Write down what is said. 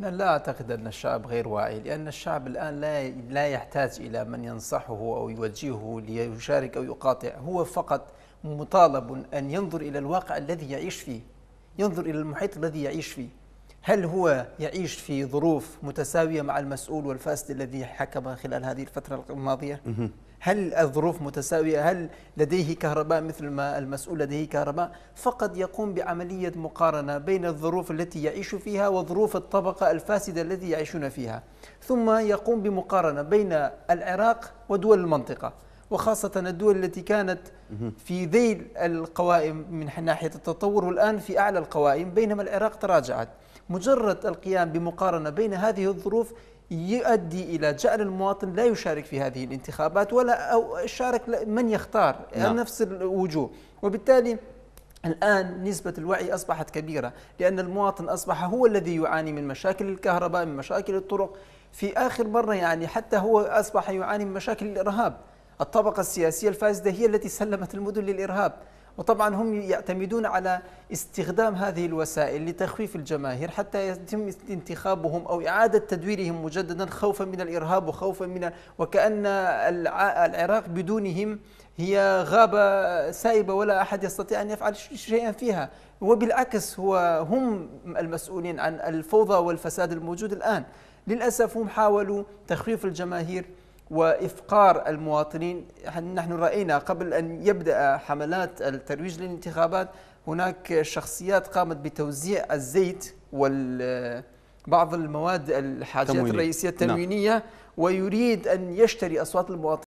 أنا لا أعتقد أن الشعب غير واعي لأن الشعب الآن لا لا يحتاج إلى من ينصحه أو يوجهه ليشارك أو يقاطع هو فقط مطالب أن ينظر إلى الواقع الذي يعيش فيه ينظر إلى المحيط الذي يعيش فيه هل هو يعيش في ظروف متساوية مع المسؤول والفاسد الذي حكم خلال هذه الفترة الماضية؟ هل الظروف متساوية؟ هل لديه كهرباء مثل ما المسؤول لديه كهرباء؟ فقد يقوم بعملية مقارنة بين الظروف التي يعيش فيها وظروف الطبقة الفاسدة التي يعيشون فيها ثم يقوم بمقارنة بين العراق ودول المنطقة وخاصة الدول التي كانت في ذيل القوائم من ناحية التطور والآن في أعلى القوائم بينما العراق تراجعت مجرد القيام بمقارنة بين هذه الظروف يؤدي إلى جعل المواطن لا يشارك في هذه الانتخابات ولا أو شارك من يختار نعم. نفس الوجوه وبالتالي الآن نسبة الوعي أصبحت كبيرة لأن المواطن أصبح هو الذي يعاني من مشاكل الكهرباء من مشاكل الطرق في آخر مرة يعني حتى هو أصبح يعاني من مشاكل الإرهاب الطبقة السياسية الفاسدة هي التي سلمت المدن للإرهاب وطبعا هم يعتمدون على استخدام هذه الوسائل لتخويف الجماهير حتى يتم انتخابهم او اعاده تدويرهم مجددا خوفا من الارهاب وخوفا من وكان العراق بدونهم هي غابه سائبه ولا احد يستطيع ان يفعل شيئا فيها وبالعكس هو هم المسؤولين عن الفوضى والفساد الموجود الان للاسف هم حاولوا تخويف الجماهير وإفقار المواطنين نحن رأينا قبل أن يبدأ حملات الترويج للانتخابات هناك شخصيات قامت بتوزيع الزيت وبعض المواد الحاجات الرئيسية التموينية نعم. ويريد أن يشتري أصوات المواطنين